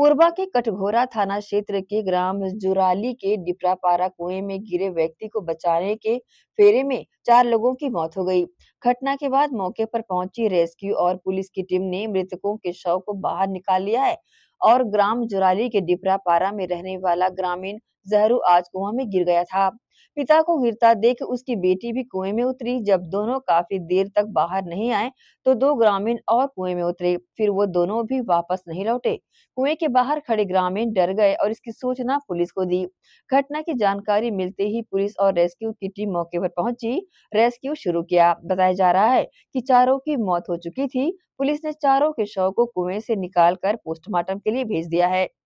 कोरबा के कटघोरा थाना क्षेत्र के ग्राम जुराली के डिपरापारा कुएं में गिरे व्यक्ति को बचाने के फेरे में चार लोगों की मौत हो गई घटना के बाद मौके पर पहुंची रेस्क्यू और पुलिस की टीम ने मृतकों के शव को बाहर निकाल लिया है और ग्राम जुराली के डिपरापारा में रहने वाला ग्रामीण जहरू आज कुआ में गिर गया था पिता को गिरता देख उसकी बेटी भी कुएं में उतरी जब दोनों काफी देर तक बाहर नहीं आए तो दो ग्रामीण और कुएं में उतरे फिर वो दोनों भी वापस नहीं लौटे कुएं के बाहर खड़े ग्रामीण डर गए और इसकी सूचना पुलिस को दी घटना की जानकारी मिलते ही पुलिस और रेस्क्यू की टीम मौके पर पहुंची रेस्क्यू शुरू किया बताया जा रहा है कि चारों की मौत हो चुकी थी पुलिस ने चारों के शव को कुएं से निकालकर पोस्टमार्टम के लिए भेज दिया है